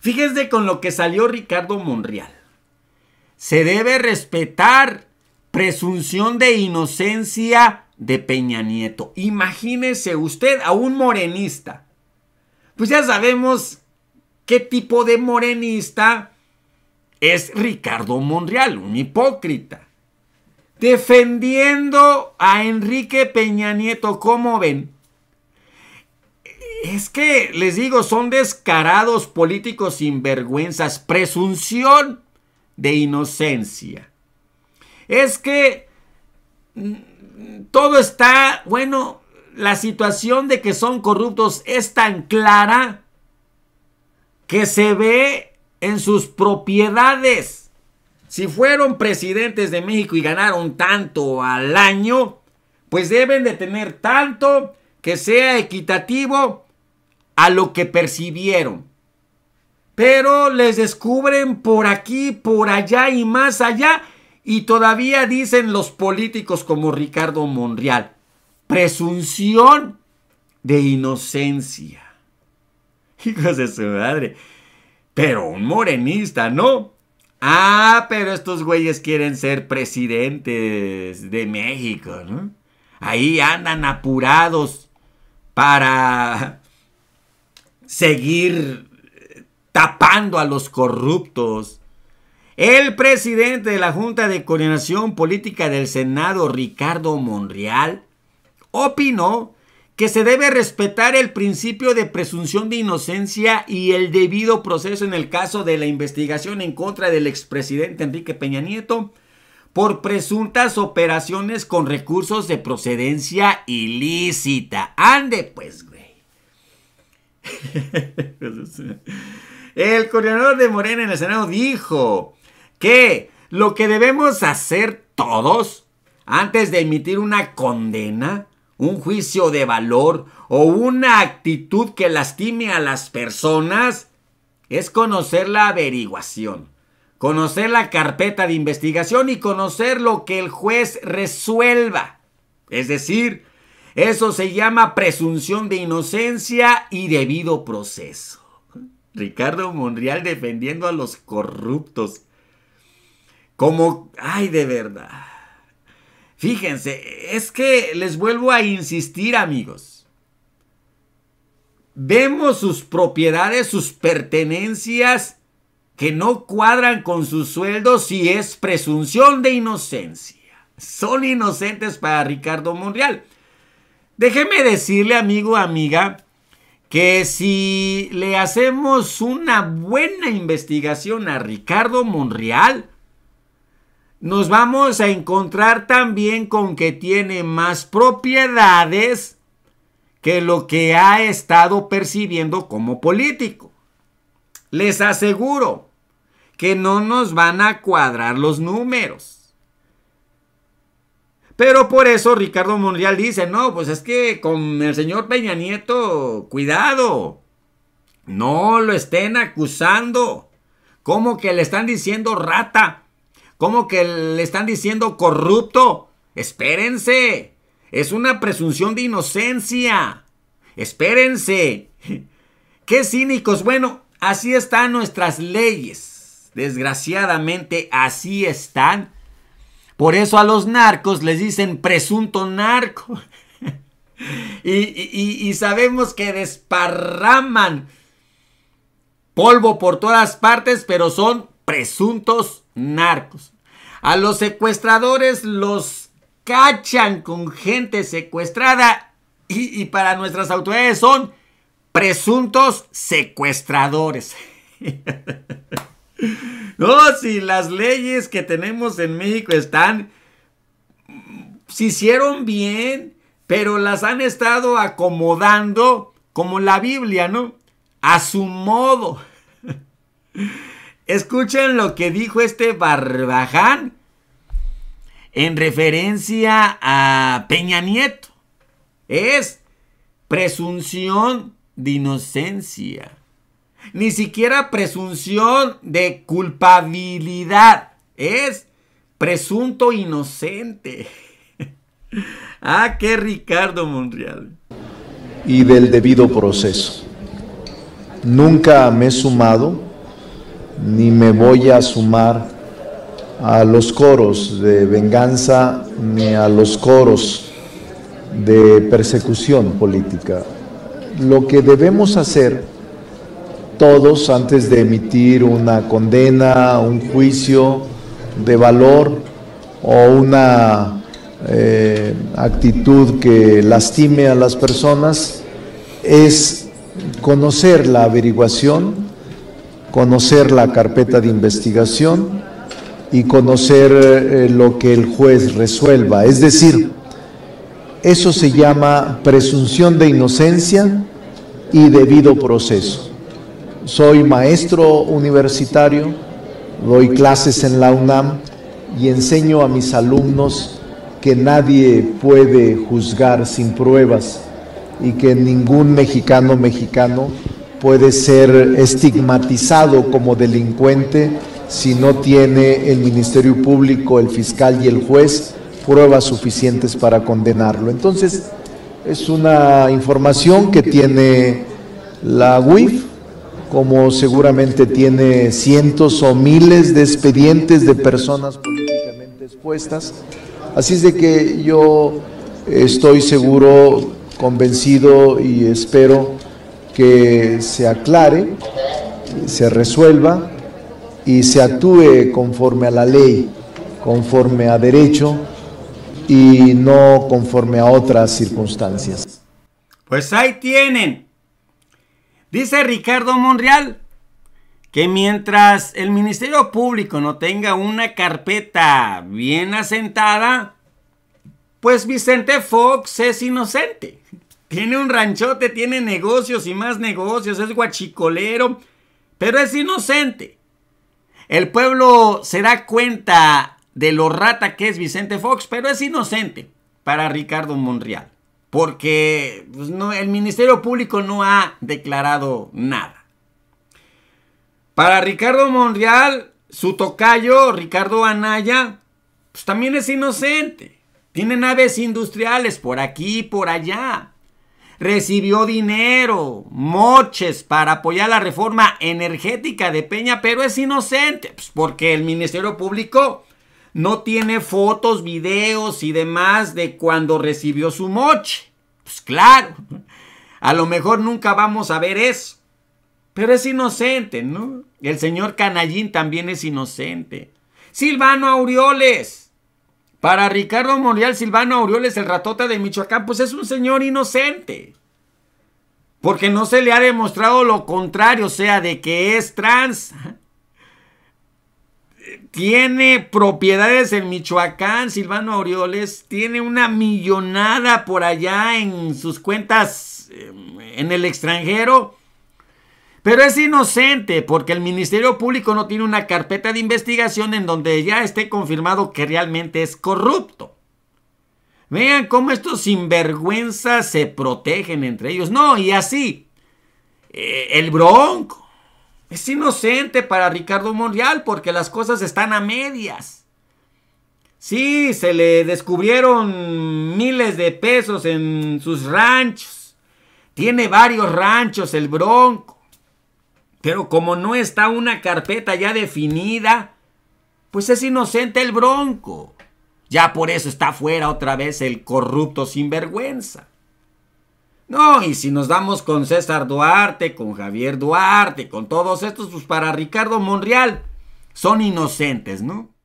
Fíjese con lo que salió Ricardo Monreal. Se debe respetar presunción de inocencia de Peña Nieto. Imagínese usted a un morenista. Pues ya sabemos qué tipo de morenista es Ricardo Monreal, un hipócrita. Defendiendo a Enrique Peña Nieto, ¿cómo ven? es que les digo, son descarados políticos sin sinvergüenzas, presunción de inocencia. Es que mm, todo está, bueno, la situación de que son corruptos es tan clara que se ve en sus propiedades. Si fueron presidentes de México y ganaron tanto al año, pues deben de tener tanto que sea equitativo a lo que percibieron. Pero les descubren por aquí, por allá y más allá. Y todavía dicen los políticos como Ricardo Monreal, presunción de inocencia. Hijos de su madre. Pero un morenista, ¿no? Ah, pero estos güeyes quieren ser presidentes de México, ¿no? Ahí andan apurados para seguir eh, tapando a los corruptos. El presidente de la Junta de Coordinación Política del Senado, Ricardo Monreal, opinó que se debe respetar el principio de presunción de inocencia y el debido proceso en el caso de la investigación en contra del expresidente Enrique Peña Nieto por presuntas operaciones con recursos de procedencia ilícita. Ande pues, el coordinador de Morena en el Senado dijo que lo que debemos hacer todos antes de emitir una condena, un juicio de valor o una actitud que lastime a las personas es conocer la averiguación, conocer la carpeta de investigación y conocer lo que el juez resuelva. Es decir, eso se llama presunción de inocencia y debido proceso. Ricardo Monreal defendiendo a los corruptos. Como, ay, de verdad. Fíjense, es que les vuelvo a insistir, amigos. Vemos sus propiedades, sus pertenencias que no cuadran con sus sueldos si es presunción de inocencia. Son inocentes para Ricardo Monreal. Déjeme decirle, amigo, amiga, que si le hacemos una buena investigación a Ricardo Monreal, nos vamos a encontrar también con que tiene más propiedades que lo que ha estado percibiendo como político. Les aseguro que no nos van a cuadrar los números. Pero por eso Ricardo Monreal dice, no, pues es que con el señor Peña Nieto, cuidado, no lo estén acusando. Como que le están diciendo rata? como que le están diciendo corrupto? Espérense, es una presunción de inocencia. Espérense. Qué cínicos. Bueno, así están nuestras leyes. Desgraciadamente, así están por eso a los narcos les dicen presunto narco. y, sabemos que desparraman polvo por todas partes, pero son presuntos narcos. A los secuestradores los cachan con gente secuestrada y, y, para nuestras autoridades son presuntos secuestradores. No, si las leyes que tenemos en México están, se hicieron bien, pero las han estado acomodando como la Biblia, ¿no? A su modo. Escuchen lo que dijo este Barbaján en referencia a Peña Nieto. Es presunción de inocencia. Ni siquiera presunción de culpabilidad. Es presunto inocente. ah, qué Ricardo Monreal. Y del debido proceso. Nunca me he sumado ni me voy a sumar a los coros de venganza ni a los coros de persecución política. Lo que debemos hacer todos antes de emitir una condena, un juicio de valor o una eh, actitud que lastime a las personas, es conocer la averiguación, conocer la carpeta de investigación y conocer eh, lo que el juez resuelva. Es decir, eso se llama presunción de inocencia y debido proceso. Soy maestro universitario, doy clases en la UNAM y enseño a mis alumnos que nadie puede juzgar sin pruebas y que ningún mexicano mexicano puede ser estigmatizado como delincuente si no tiene el Ministerio Público, el fiscal y el juez pruebas suficientes para condenarlo. Entonces, es una información que tiene la UIF, como seguramente tiene cientos o miles de expedientes de personas políticamente expuestas. Así es de que yo estoy seguro, convencido y espero que se aclare, se resuelva y se actúe conforme a la ley, conforme a derecho y no conforme a otras circunstancias. Pues ahí tienen Dice Ricardo Monreal que mientras el Ministerio Público no tenga una carpeta bien asentada, pues Vicente Fox es inocente. Tiene un ranchote, tiene negocios y más negocios, es guachicolero, pero es inocente. El pueblo se da cuenta de lo rata que es Vicente Fox, pero es inocente para Ricardo Monreal porque pues, el Ministerio Público no ha declarado nada. Para Ricardo Monreal, su tocayo, Ricardo Anaya, pues también es inocente. Tiene naves industriales por aquí y por allá. Recibió dinero, moches para apoyar la reforma energética de Peña, pero es inocente, pues, porque el Ministerio Público no tiene fotos, videos y demás de cuando recibió su moche. Pues claro, a lo mejor nunca vamos a ver eso. Pero es inocente, ¿no? El señor Canallín también es inocente. Silvano Aureoles. Para Ricardo Morial, Silvano Aureoles, el ratota de Michoacán, pues es un señor inocente. Porque no se le ha demostrado lo contrario, o sea, de que es trans. Tiene propiedades en Michoacán, Silvano Aureoles. Tiene una millonada por allá en sus cuentas eh, en el extranjero. Pero es inocente porque el Ministerio Público no tiene una carpeta de investigación en donde ya esté confirmado que realmente es corrupto. Vean cómo estos sinvergüenzas se protegen entre ellos. No, y así. Eh, el Bronco. Es inocente para Ricardo Monreal porque las cosas están a medias. Sí, se le descubrieron miles de pesos en sus ranchos. Tiene varios ranchos el Bronco. Pero como no está una carpeta ya definida, pues es inocente el Bronco. Ya por eso está fuera otra vez el corrupto sinvergüenza. No, y si nos damos con César Duarte, con Javier Duarte, con todos estos, pues para Ricardo Monreal, son inocentes, ¿no?